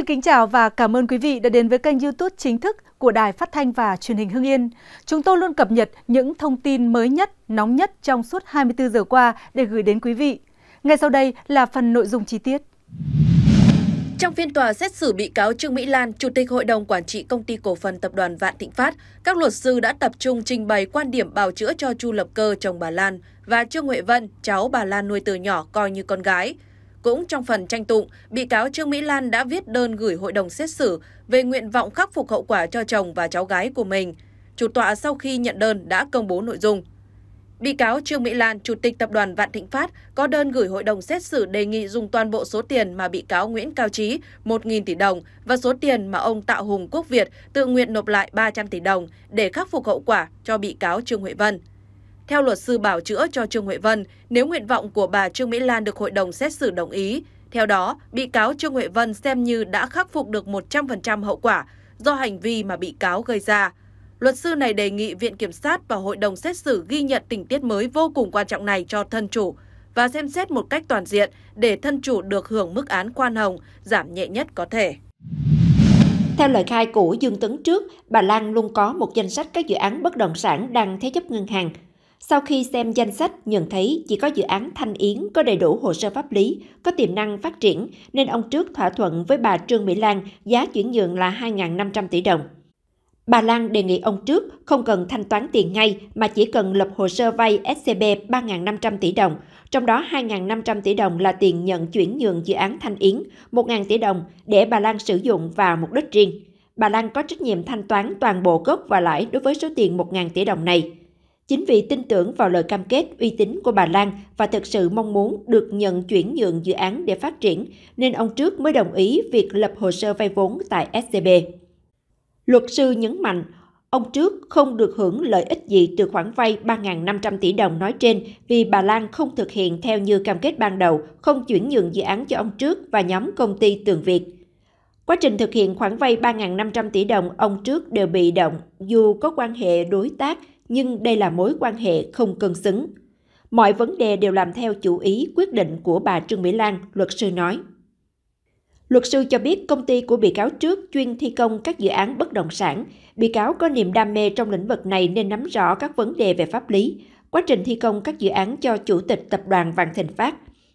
Xin kính chào và cảm ơn quý vị đã đến với kênh YouTube chính thức của Đài Phát thanh và Truyền hình Hưng Yên. Chúng tôi luôn cập nhật những thông tin mới nhất, nóng nhất trong suốt 24 giờ qua để gửi đến quý vị. Ngay sau đây là phần nội dung chi tiết. Trong phiên tòa xét xử bị cáo Trương Mỹ Lan, Chủ tịch Hội đồng Quản trị Công ty Cổ phần Tập đoàn Vạn Thịnh Phát, các luật sư đã tập trung trình bày quan điểm bào chữa cho Chu Lập Cơ, chồng bà Lan, và Trương Huệ Vân, cháu bà Lan nuôi từ nhỏ coi như con gái – cũng trong phần tranh tụng, bị cáo Trương Mỹ Lan đã viết đơn gửi hội đồng xét xử về nguyện vọng khắc phục hậu quả cho chồng và cháu gái của mình. Chủ tọa sau khi nhận đơn đã công bố nội dung. Bị cáo Trương Mỹ Lan, Chủ tịch Tập đoàn Vạn Thịnh Phát, có đơn gửi hội đồng xét xử đề nghị dùng toàn bộ số tiền mà bị cáo Nguyễn Cao Trí 1.000 tỷ đồng và số tiền mà ông tạ Hùng Quốc Việt tự nguyện nộp lại 300 tỷ đồng để khắc phục hậu quả cho bị cáo Trương Huệ Vân. Theo luật sư bảo chữa cho Trương Huệ Vân, nếu nguyện vọng của bà Trương Mỹ Lan được hội đồng xét xử đồng ý, theo đó, bị cáo Trương Huệ Vân xem như đã khắc phục được 100% hậu quả do hành vi mà bị cáo gây ra. Luật sư này đề nghị Viện Kiểm sát và Hội đồng xét xử ghi nhận tình tiết mới vô cùng quan trọng này cho thân chủ và xem xét một cách toàn diện để thân chủ được hưởng mức án khoan hồng, giảm nhẹ nhất có thể. Theo lời khai của Dương Tấn trước, bà Lan luôn có một danh sách các dự án bất động sản đang thế chấp ngân hàng – sau khi xem danh sách, nhận thấy chỉ có dự án Thanh Yến có đầy đủ hồ sơ pháp lý, có tiềm năng phát triển, nên ông trước thỏa thuận với bà Trương Mỹ Lan giá chuyển nhượng là 2.500 tỷ đồng. Bà Lan đề nghị ông trước không cần thanh toán tiền ngay mà chỉ cần lập hồ sơ vay SCB 3.500 tỷ đồng, trong đó 2.500 tỷ đồng là tiền nhận chuyển nhượng dự án Thanh Yến, 1.000 tỷ đồng để bà Lan sử dụng vào mục đích riêng. Bà Lan có trách nhiệm thanh toán toàn bộ gốc và lãi đối với số tiền 1.000 tỷ đồng này. Chính vì tin tưởng vào lời cam kết uy tín của bà Lan và thực sự mong muốn được nhận chuyển nhượng dự án để phát triển, nên ông Trước mới đồng ý việc lập hồ sơ vay vốn tại SCB. Luật sư nhấn mạnh, ông Trước không được hưởng lợi ích gì từ khoản vay 3.500 tỷ đồng nói trên vì bà Lan không thực hiện theo như cam kết ban đầu, không chuyển nhượng dự án cho ông Trước và nhóm công ty Tường Việt. Quá trình thực hiện khoản vay 3.500 tỷ đồng, ông Trước đều bị động, dù có quan hệ đối tác nhưng đây là mối quan hệ không cân xứng. Mọi vấn đề đều làm theo chủ ý quyết định của bà Trương Mỹ Lan, luật sư nói. Luật sư cho biết công ty của bị cáo trước chuyên thi công các dự án bất động sản. Bị cáo có niềm đam mê trong lĩnh vực này nên nắm rõ các vấn đề về pháp lý. Quá trình thi công các dự án cho Chủ tịch Tập đoàn Vạn Thịnh Phát,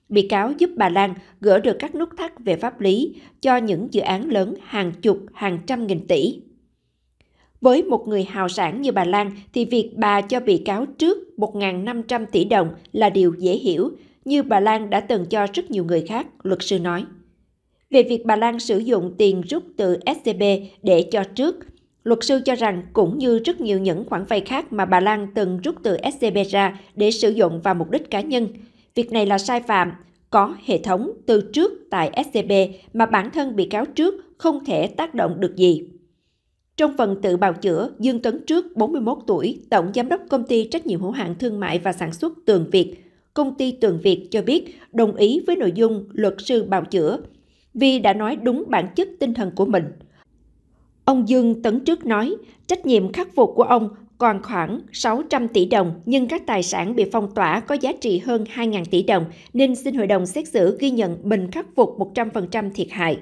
bị cáo giúp bà Lan gỡ được các nút thắt về pháp lý cho những dự án lớn hàng chục, hàng trăm nghìn tỷ. Với một người hào sản như bà Lan thì việc bà cho bị cáo trước 1.500 tỷ đồng là điều dễ hiểu, như bà Lan đã từng cho rất nhiều người khác, luật sư nói. Về việc bà Lan sử dụng tiền rút từ SCB để cho trước, luật sư cho rằng cũng như rất nhiều những khoản vay khác mà bà Lan từng rút từ SCB ra để sử dụng vào mục đích cá nhân. Việc này là sai phạm, có hệ thống từ trước tại SCB mà bản thân bị cáo trước không thể tác động được gì. Trong phần tự bào chữa, Dương Tấn Trước, 41 tuổi, tổng giám đốc công ty trách nhiệm hữu hạn thương mại và sản xuất Tường Việt, công ty Tường Việt cho biết đồng ý với nội dung luật sư bào chữa vì đã nói đúng bản chất tinh thần của mình. Ông Dương Tấn Trước nói, trách nhiệm khắc phục của ông còn khoảng 600 tỷ đồng, nhưng các tài sản bị phong tỏa có giá trị hơn 2.000 tỷ đồng, nên xin hội đồng xét xử ghi nhận mình khắc phục 100% thiệt hại.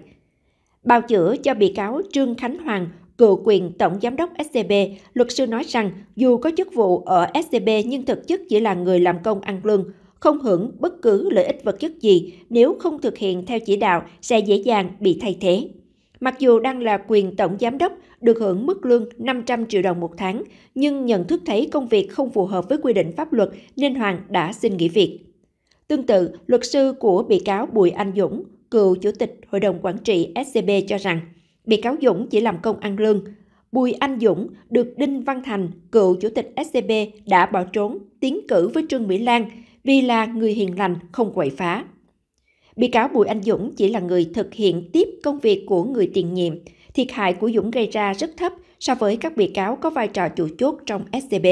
Bào chữa cho bị cáo Trương Khánh Hoàng, cựu quyền tổng giám đốc SCB, luật sư nói rằng dù có chức vụ ở SCB nhưng thực chất chỉ là người làm công ăn lương, không hưởng bất cứ lợi ích vật chất gì nếu không thực hiện theo chỉ đạo sẽ dễ dàng bị thay thế. Mặc dù đang là quyền tổng giám đốc, được hưởng mức lương 500 triệu đồng một tháng, nhưng nhận thức thấy công việc không phù hợp với quy định pháp luật nên Hoàng đã xin nghỉ việc. Tương tự, luật sư của bị cáo Bùi Anh Dũng, cựu chủ tịch Hội đồng Quản trị SCB cho rằng, Bị cáo Dũng chỉ làm công ăn lương. Bùi Anh Dũng được Đinh Văn Thành, cựu chủ tịch SCB đã bỏ trốn, tiến cử với Trương Mỹ Lan vì là người hiền lành, không quậy phá. Bị cáo Bùi Anh Dũng chỉ là người thực hiện tiếp công việc của người tiền nhiệm. Thiệt hại của Dũng gây ra rất thấp so với các bị cáo có vai trò chủ chốt trong SCB.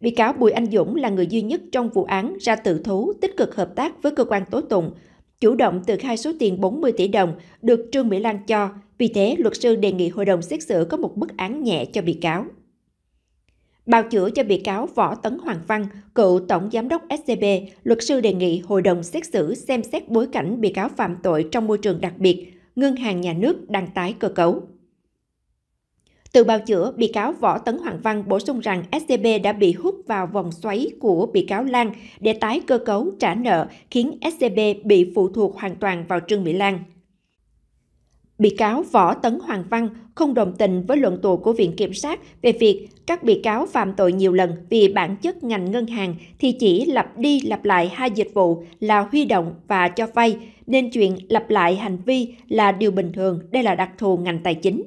Bị cáo Bùi Anh Dũng là người duy nhất trong vụ án ra tự thú tích cực hợp tác với cơ quan tố tụng, chủ động từ khai số tiền 40 tỷ đồng được Trương Mỹ Lan cho, vì thế luật sư đề nghị hội đồng xét xử có một mức án nhẹ cho bị cáo. Bào chữa cho bị cáo Võ Tấn Hoàng Văn, cựu Tổng Giám đốc SCB, luật sư đề nghị hội đồng xét xử xem xét bối cảnh bị cáo phạm tội trong môi trường đặc biệt, ngân hàng nhà nước đang tái cơ cấu. Từ bào chữa, bị cáo Võ Tấn Hoàng Văn bổ sung rằng SCB đã bị hút vào vòng xoáy của bị cáo Lan để tái cơ cấu trả nợ, khiến SCB bị phụ thuộc hoàn toàn vào Trương Mỹ Lan. Bị cáo Võ Tấn Hoàng Văn không đồng tình với luận tù của Viện Kiểm sát về việc các bị cáo phạm tội nhiều lần vì bản chất ngành ngân hàng thì chỉ lặp đi lặp lại hai dịch vụ là huy động và cho vay, nên chuyện lặp lại hành vi là điều bình thường, đây là đặc thù ngành tài chính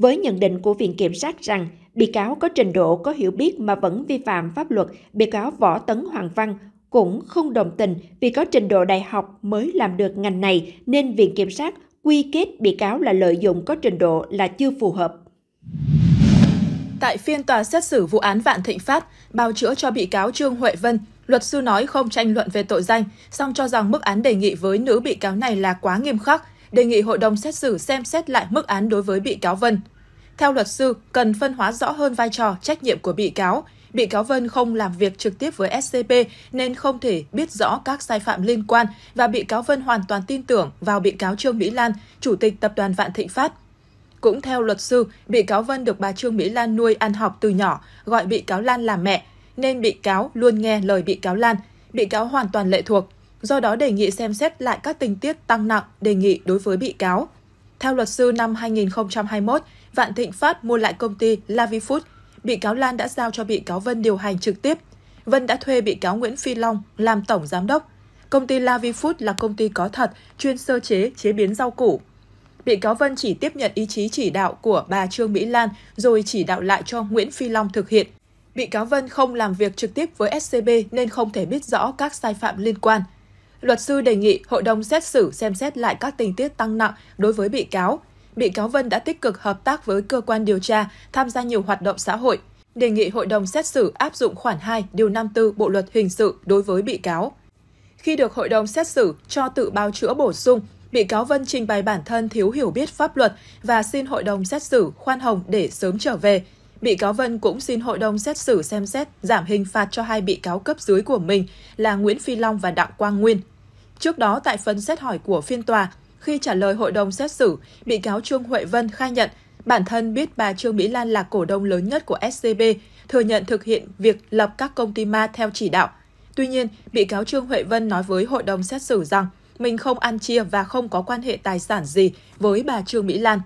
với nhận định của Viện Kiểm sát rằng bị cáo có trình độ có hiểu biết mà vẫn vi phạm pháp luật, bị cáo Võ Tấn Hoàng Văn cũng không đồng tình vì có trình độ đại học mới làm được ngành này nên Viện Kiểm sát quy kết bị cáo là lợi dụng có trình độ là chưa phù hợp. Tại phiên tòa xét xử vụ án Vạn Thịnh Phát, bào chữa cho bị cáo Trương Huệ Vân, luật sư nói không tranh luận về tội danh, song cho rằng mức án đề nghị với nữ bị cáo này là quá nghiêm khắc, đề nghị hội đồng xét xử xem xét lại mức án đối với bị cáo Vân. Theo luật sư, cần phân hóa rõ hơn vai trò, trách nhiệm của bị cáo. Bị cáo Vân không làm việc trực tiếp với SCP nên không thể biết rõ các sai phạm liên quan và bị cáo Vân hoàn toàn tin tưởng vào bị cáo Trương Mỹ Lan, chủ tịch tập đoàn Vạn Thịnh Phát. Cũng theo luật sư, bị cáo Vân được bà Trương Mỹ Lan nuôi ăn học từ nhỏ, gọi bị cáo Lan là mẹ, nên bị cáo luôn nghe lời bị cáo Lan, bị cáo hoàn toàn lệ thuộc do đó đề nghị xem xét lại các tình tiết tăng nặng đề nghị đối với bị cáo. Theo luật sư năm 2021, Vạn Thịnh Phát mua lại công ty Lavifood, bị cáo Lan đã giao cho bị cáo Vân điều hành trực tiếp. Vân đã thuê bị cáo Nguyễn Phi Long làm tổng giám đốc. Công ty Lavifood là công ty có thật, chuyên sơ chế, chế biến rau củ. Bị cáo Vân chỉ tiếp nhận ý chí chỉ đạo của bà Trương Mỹ Lan rồi chỉ đạo lại cho Nguyễn Phi Long thực hiện. Bị cáo Vân không làm việc trực tiếp với SCB nên không thể biết rõ các sai phạm liên quan – Luật sư đề nghị hội đồng xét xử xem xét lại các tình tiết tăng nặng đối với bị cáo. Bị cáo Vân đã tích cực hợp tác với cơ quan điều tra, tham gia nhiều hoạt động xã hội. Đề nghị hội đồng xét xử áp dụng khoản 2 điều 54 Bộ luật hình sự đối với bị cáo. Khi được hội đồng xét xử cho tự bào chữa bổ sung, bị cáo Vân trình bày bản thân thiếu hiểu biết pháp luật và xin hội đồng xét xử khoan hồng để sớm trở về, bị cáo Vân cũng xin hội đồng xét xử xem xét giảm hình phạt cho hai bị cáo cấp dưới của mình là Nguyễn Phi Long và Đặng Quang Nguyên. Trước đó, tại phần xét hỏi của phiên tòa, khi trả lời hội đồng xét xử, bị cáo Trương Huệ Vân khai nhận bản thân biết bà Trương Mỹ Lan là cổ đông lớn nhất của SCB, thừa nhận thực hiện việc lập các công ty ma theo chỉ đạo. Tuy nhiên, bị cáo Trương Huệ Vân nói với hội đồng xét xử rằng mình không ăn chia và không có quan hệ tài sản gì với bà Trương Mỹ Lan.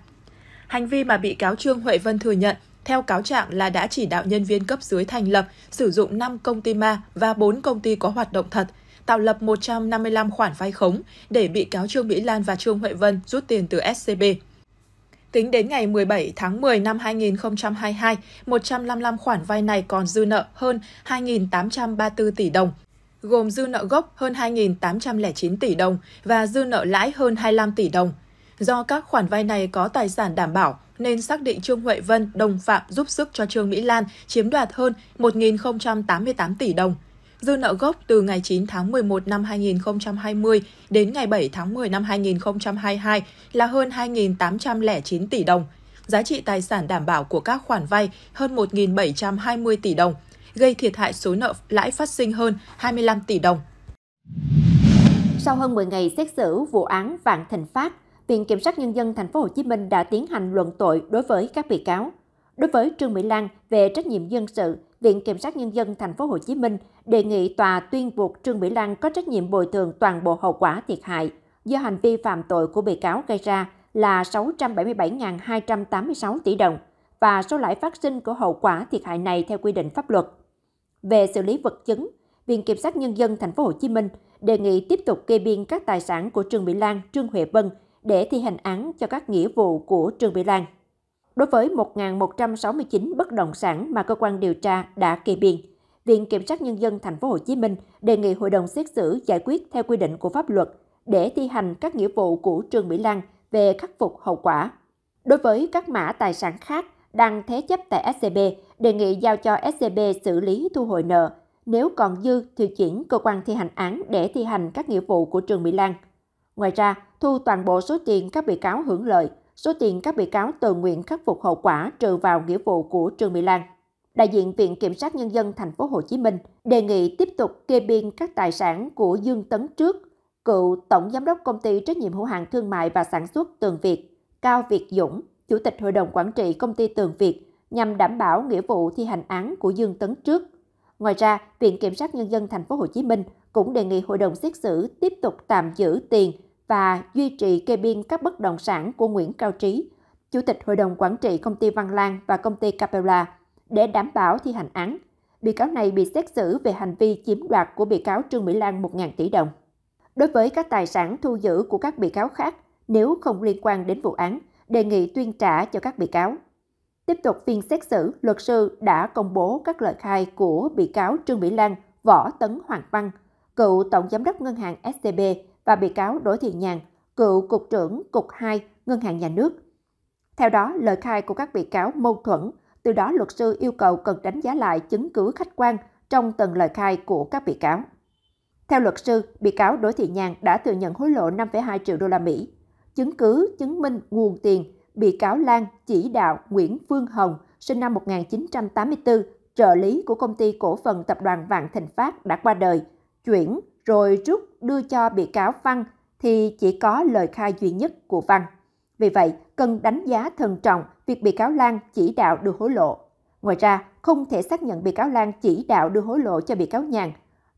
Hành vi mà bị cáo Trương Huệ Vân thừa nhận theo cáo trạng là đã chỉ đạo nhân viên cấp dưới thành lập, sử dụng 5 công ty ma và 4 công ty có hoạt động thật, tạo lập 155 khoản vay khống để bị cáo Trương Mỹ Lan và Trương Huệ Vân rút tiền từ SCB. Tính đến ngày 17 tháng 10 năm 2022, 155 khoản vay này còn dư nợ hơn 2.834 tỷ đồng, gồm dư nợ gốc hơn 2.809 tỷ đồng và dư nợ lãi hơn 25 tỷ đồng. Do các khoản vay này có tài sản đảm bảo, nên xác định Trương Huệ Vân đồng phạm giúp sức cho Trương Mỹ Lan chiếm đoạt hơn 1.088 tỷ đồng. Dư nợ gốc từ ngày 9 tháng 11 năm 2020 đến ngày 7 tháng 10 năm 2022 là hơn 2.809 tỷ đồng. Giá trị tài sản đảm bảo của các khoản vay hơn 1.720 tỷ đồng, gây thiệt hại số nợ lãi phát sinh hơn 25 tỷ đồng. Sau hơn 10 ngày xét xử vụ án Vạn Thịnh Phát, Viện Kiểm sát Nhân dân Thành phố Hồ Chí Minh đã tiến hành luận tội đối với các bị cáo. Đối với Trương Mỹ Lan về trách nhiệm dân sự, Viện Kiểm sát Nhân dân Thành phố Hồ Chí Minh đề nghị tòa tuyên buộc Trương Mỹ Lan có trách nhiệm bồi thường toàn bộ hậu quả thiệt hại do hành vi phạm tội của bị cáo gây ra là 677.286 tỷ đồng và số lãi phát sinh của hậu quả thiệt hại này theo quy định pháp luật. Về xử lý vật chứng, Viện Kiểm sát Nhân dân Thành phố Hồ Chí Minh đề nghị tiếp tục kê biên các tài sản của Trương Mỹ Lan, Trương Huệ Vân – để thi hành án cho các nghĩa vụ của Trương Mỹ Lan. Đối với 1.169 bất động sản mà cơ quan điều tra đã kê biên, Viện Kiểm sát Nhân dân Thành phố Hồ Chí Minh đề nghị hội đồng xét xử giải quyết theo quy định của pháp luật để thi hành các nghĩa vụ của Trương Mỹ Lan về khắc phục hậu quả. Đối với các mã tài sản khác đang thế chấp tại SCB, đề nghị giao cho SCB xử lý thu hồi nợ. Nếu còn dư thì chuyển cơ quan thi hành án để thi hành các nghĩa vụ của Trương Mỹ Lan. Ngoài ra, thu toàn bộ số tiền các bị cáo hưởng lợi, số tiền các bị cáo tự nguyện khắc phục hậu quả trừ vào nghĩa vụ của Trương Mỹ Lan. Đại diện Viện Kiểm sát Nhân dân Thành phố Hồ Chí Minh đề nghị tiếp tục kê biên các tài sản của Dương Tấn Trước, cựu Tổng Giám đốc Công ty Trách nhiệm hữu hạn Thương mại và Sản xuất Tường Việt, Cao Việt Dũng, Chủ tịch Hội đồng Quản trị Công ty Tường Việt, nhằm đảm bảo nghĩa vụ thi hành án của Dương Tấn Trước. Ngoài ra, Viện Kiểm sát Nhân dân Thành phố Hồ Chí Minh cũng đề nghị Hội đồng xét xử tiếp tục tạm giữ tiền và duy trì kê biên các bất động sản của Nguyễn Cao Trí, Chủ tịch Hội đồng Quản trị Công ty Văn Lang và Công ty Capella để đảm bảo thi hành án. Bị cáo này bị xét xử về hành vi chiếm đoạt của bị cáo Trương Mỹ Lan 1.000 tỷ đồng. Đối với các tài sản thu giữ của các bị cáo khác, nếu không liên quan đến vụ án, đề nghị tuyên trả cho các bị cáo. Tiếp tục phiên xét xử, luật sư đã công bố các lời khai của bị cáo Trương Mỹ Lan, Võ Tấn Hoàng Văn, cựu Tổng Giám đốc Ngân hàng SCB và bị cáo Đỗ Thị Nhàn, cựu Cục trưởng Cục 2 Ngân hàng Nhà nước. Theo đó, lời khai của các bị cáo mâu thuẫn, từ đó luật sư yêu cầu cần đánh giá lại chứng cứ khách quan trong từng lời khai của các bị cáo. Theo luật sư, bị cáo Đỗ Thị Nhàn đã thừa nhận hối lộ 5,2 triệu đô la Mỹ. Chứng cứ chứng minh nguồn tiền bị cáo Lan chỉ đạo Nguyễn Phương Hồng, sinh năm 1984, trợ lý của công ty cổ phần tập đoàn Vạn Thịnh Phát đã qua đời, chuyển rồi rút đưa cho bị cáo Văn thì chỉ có lời khai duy nhất của Văn. Vì vậy, cần đánh giá thận trọng việc bị cáo Lan chỉ đạo đưa hối lộ. Ngoài ra, không thể xác nhận bị cáo Lan chỉ đạo đưa hối lộ cho bị cáo Nhàn.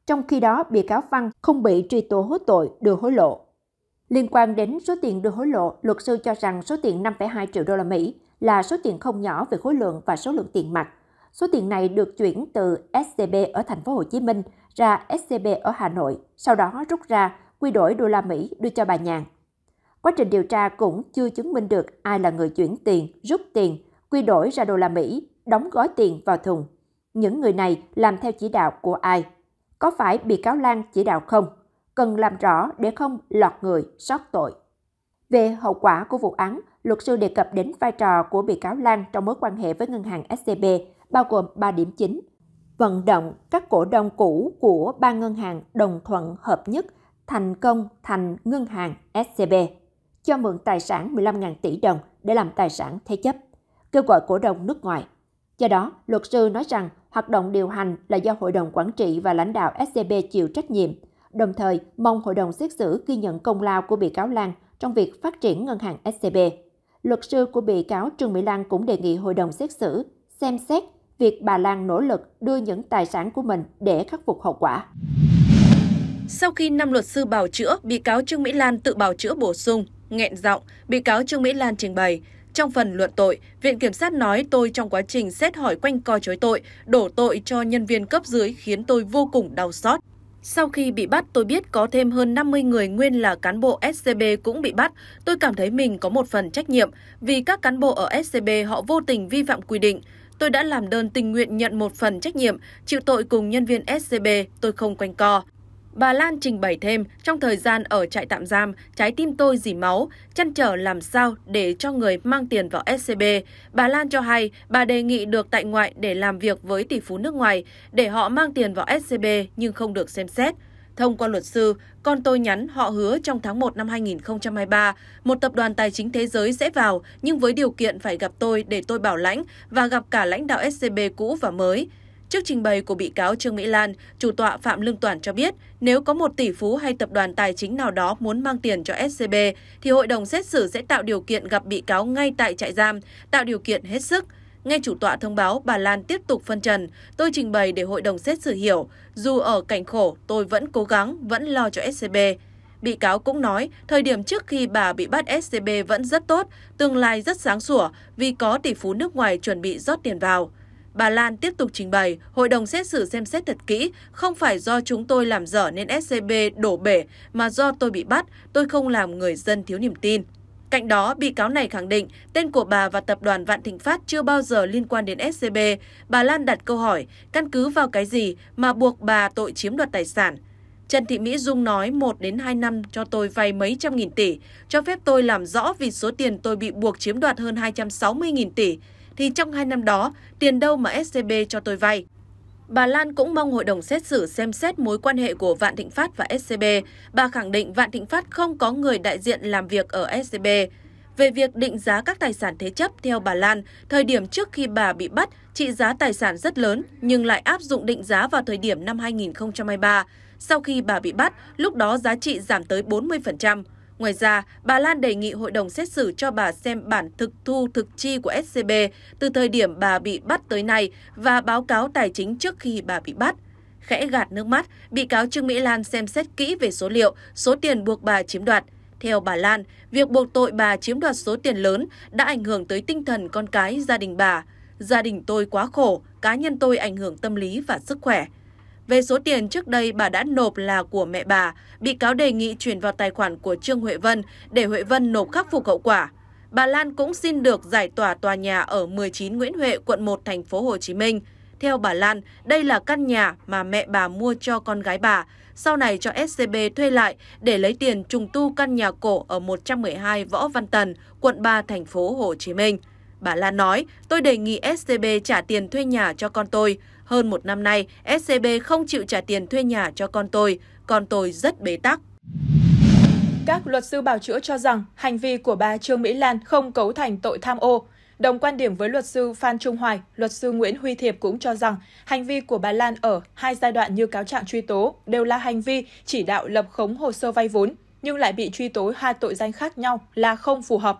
Trong khi đó, bị cáo Văn không bị truy tố hối tội đưa hối lộ. Liên quan đến số tiền đưa hối lộ, luật sư cho rằng số tiền 5,2 triệu đô la Mỹ là số tiền không nhỏ về khối lượng và số lượng tiền mặt. Số tiền này được chuyển từ SCB ở thành phố Hồ Chí Minh ra SCB ở Hà Nội, sau đó rút ra, quy đổi đô la Mỹ đưa cho bà Nhàn. Quá trình điều tra cũng chưa chứng minh được ai là người chuyển tiền, rút tiền, quy đổi ra đô la Mỹ, đóng gói tiền vào thùng. Những người này làm theo chỉ đạo của ai? Có phải bị cáo Lan chỉ đạo không? Cần làm rõ để không lọt người, sót tội. Về hậu quả của vụ án, luật sư đề cập đến vai trò của bị cáo Lan trong mối quan hệ với ngân hàng SCB, bao gồm 3 điểm chính – vận động các cổ đông cũ của ba ngân hàng đồng thuận hợp nhất thành công thành ngân hàng SCB, cho mượn tài sản 15.000 tỷ đồng để làm tài sản thế chấp, kêu gọi cổ đông nước ngoài. Do đó, luật sư nói rằng hoạt động điều hành là do hội đồng quản trị và lãnh đạo SCB chịu trách nhiệm, đồng thời mong hội đồng xét xử ghi nhận công lao của bị cáo Lan trong việc phát triển ngân hàng SCB. Luật sư của bị cáo Trương Mỹ Lan cũng đề nghị hội đồng xét xử xem xét việc bà Lan nỗ lực đưa những tài sản của mình để khắc phục hậu quả. Sau khi năm luật sư bào chữa, bị cáo Trương Mỹ Lan tự bào chữa bổ sung, nghẹn giọng, bị cáo Trương Mỹ Lan trình bày, trong phần luận tội, Viện Kiểm sát nói tôi trong quá trình xét hỏi quanh co chối tội, đổ tội cho nhân viên cấp dưới khiến tôi vô cùng đau xót. Sau khi bị bắt, tôi biết có thêm hơn 50 người nguyên là cán bộ SCB cũng bị bắt. Tôi cảm thấy mình có một phần trách nhiệm vì các cán bộ ở SCB họ vô tình vi phạm quy định. Tôi đã làm đơn tình nguyện nhận một phần trách nhiệm, chịu tội cùng nhân viên SCB, tôi không quanh co. Bà Lan trình bày thêm, trong thời gian ở trại tạm giam, trái tim tôi dỉ máu, chăn trở làm sao để cho người mang tiền vào SCB. Bà Lan cho hay, bà đề nghị được tại ngoại để làm việc với tỷ phú nước ngoài, để họ mang tiền vào SCB nhưng không được xem xét. Thông qua luật sư, con tôi nhắn họ hứa trong tháng 1 năm 2023, một tập đoàn tài chính thế giới sẽ vào nhưng với điều kiện phải gặp tôi để tôi bảo lãnh và gặp cả lãnh đạo SCB cũ và mới. Trước trình bày của bị cáo Trương Mỹ Lan, chủ tọa Phạm Lương Toản cho biết, nếu có một tỷ phú hay tập đoàn tài chính nào đó muốn mang tiền cho SCB, thì hội đồng xét xử sẽ tạo điều kiện gặp bị cáo ngay tại trại giam, tạo điều kiện hết sức. Nghe chủ tọa thông báo bà Lan tiếp tục phân trần, tôi trình bày để hội đồng xét xử hiểu, dù ở cảnh khổ tôi vẫn cố gắng, vẫn lo cho SCB. Bị cáo cũng nói, thời điểm trước khi bà bị bắt SCB vẫn rất tốt, tương lai rất sáng sủa vì có tỷ phú nước ngoài chuẩn bị rót tiền vào. Bà Lan tiếp tục trình bày, hội đồng xét xử xem xét thật kỹ, không phải do chúng tôi làm dở nên SCB đổ bể, mà do tôi bị bắt, tôi không làm người dân thiếu niềm tin. Cạnh đó, bị cáo này khẳng định tên của bà và tập đoàn Vạn Thịnh Phát chưa bao giờ liên quan đến SCB. Bà Lan đặt câu hỏi, căn cứ vào cái gì mà buộc bà tội chiếm đoạt tài sản? Trần Thị Mỹ Dung nói 1 đến 2 năm cho tôi vay mấy trăm nghìn tỷ, cho phép tôi làm rõ vì số tiền tôi bị buộc chiếm đoạt hơn 260 nghìn tỷ. Thì trong 2 năm đó, tiền đâu mà SCB cho tôi vay? Bà Lan cũng mong hội đồng xét xử xem xét mối quan hệ của Vạn Thịnh Phát và SCB. Bà khẳng định Vạn Thịnh Phát không có người đại diện làm việc ở SCB. Về việc định giá các tài sản thế chấp theo bà Lan, thời điểm trước khi bà bị bắt, trị giá tài sản rất lớn nhưng lại áp dụng định giá vào thời điểm năm 2023. Sau khi bà bị bắt, lúc đó giá trị giảm tới 40%. Ngoài ra, bà Lan đề nghị hội đồng xét xử cho bà xem bản thực thu thực chi của SCB từ thời điểm bà bị bắt tới nay và báo cáo tài chính trước khi bà bị bắt. Khẽ gạt nước mắt, bị cáo Trương Mỹ Lan xem xét kỹ về số liệu, số tiền buộc bà chiếm đoạt. Theo bà Lan, việc buộc tội bà chiếm đoạt số tiền lớn đã ảnh hưởng tới tinh thần con cái gia đình bà. Gia đình tôi quá khổ, cá nhân tôi ảnh hưởng tâm lý và sức khỏe. Về số tiền trước đây bà đã nộp là của mẹ bà, bị cáo đề nghị chuyển vào tài khoản của Trương Huệ Vân để Huệ Vân nộp khắc phục hậu quả. Bà Lan cũng xin được giải tỏa tòa nhà ở 19 Nguyễn Huệ, quận 1, thành phố Hồ Chí Minh. Theo bà Lan, đây là căn nhà mà mẹ bà mua cho con gái bà, sau này cho SCB thuê lại để lấy tiền trùng tu căn nhà cổ ở 112 Võ Văn Tần, quận 3, thành phố Hồ Chí Minh. Bà Lan nói, tôi đề nghị SCB trả tiền thuê nhà cho con tôi. Hơn một năm nay, SCB không chịu trả tiền thuê nhà cho con tôi, con tôi rất bế tắc. Các luật sư bảo chữa cho rằng hành vi của bà Trương Mỹ Lan không cấu thành tội tham ô. Đồng quan điểm với luật sư Phan Trung Hoài, luật sư Nguyễn Huy Thiệp cũng cho rằng hành vi của bà Lan ở hai giai đoạn như cáo trạng truy tố đều là hành vi chỉ đạo lập khống hồ sơ vay vốn, nhưng lại bị truy tố hai tội danh khác nhau là không phù hợp.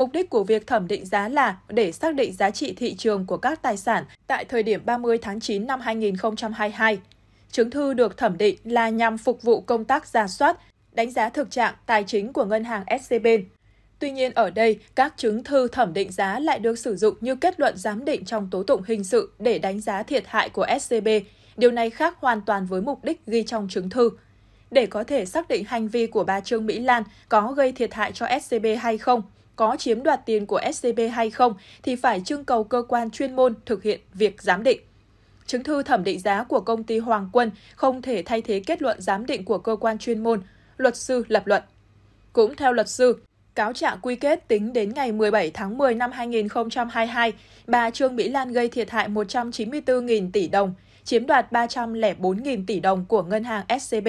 Mục đích của việc thẩm định giá là để xác định giá trị thị trường của các tài sản tại thời điểm 30 tháng 9 năm 2022. Chứng thư được thẩm định là nhằm phục vụ công tác giả soát, đánh giá thực trạng tài chính của ngân hàng SCB. Tuy nhiên ở đây, các chứng thư thẩm định giá lại được sử dụng như kết luận giám định trong tố tụng hình sự để đánh giá thiệt hại của SCB. Điều này khác hoàn toàn với mục đích ghi trong chứng thư. Để có thể xác định hành vi của bà Trương Mỹ Lan có gây thiệt hại cho SCB hay không, có chiếm đoạt tiền của scb hay không thì phải trưng cầu cơ quan chuyên môn thực hiện việc giám định chứng thư thẩm định giá của công ty Hoàng Quân không thể thay thế kết luận giám định của cơ quan chuyên môn, luật sư lập luận. Cũng theo luật sư, cáo trạng quy kết tính đến ngày 17 tháng 10 năm 2022, bà Trương Mỹ Lan gây thiệt hại 194.000 tỷ đồng, chiếm đoạt 304.000 tỷ đồng của ngân hàng SCB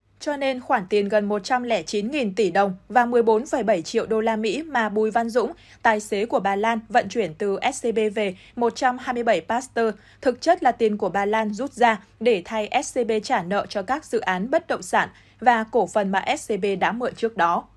cho nên khoản tiền gần 109.000 tỷ đồng và 14,7 triệu đô la Mỹ mà Bùi Văn Dũng, tài xế của bà Lan vận chuyển từ SCB về 127 Pasteur, thực chất là tiền của bà Lan rút ra để thay SCB trả nợ cho các dự án bất động sản và cổ phần mà SCB đã mượn trước đó.